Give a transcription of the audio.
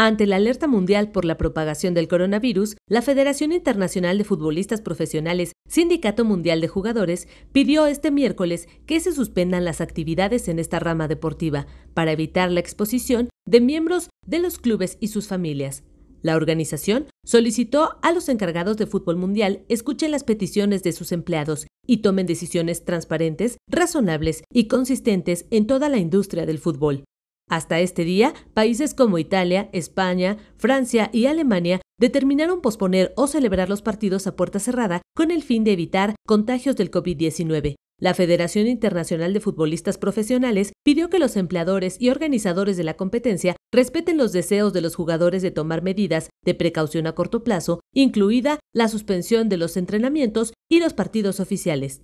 Ante la alerta mundial por la propagación del coronavirus, la Federación Internacional de Futbolistas Profesionales, Sindicato Mundial de Jugadores, pidió este miércoles que se suspendan las actividades en esta rama deportiva para evitar la exposición de miembros de los clubes y sus familias. La organización solicitó a los encargados de fútbol mundial escuchen las peticiones de sus empleados y tomen decisiones transparentes, razonables y consistentes en toda la industria del fútbol hasta este día, países como Italia, España, Francia y Alemania determinaron posponer o celebrar los partidos a puerta cerrada con el fin de evitar contagios del COVID-19. La Federación Internacional de Futbolistas Profesionales pidió que los empleadores y organizadores de la competencia respeten los deseos de los jugadores de tomar medidas de precaución a corto plazo, incluida la suspensión de los entrenamientos y los partidos oficiales.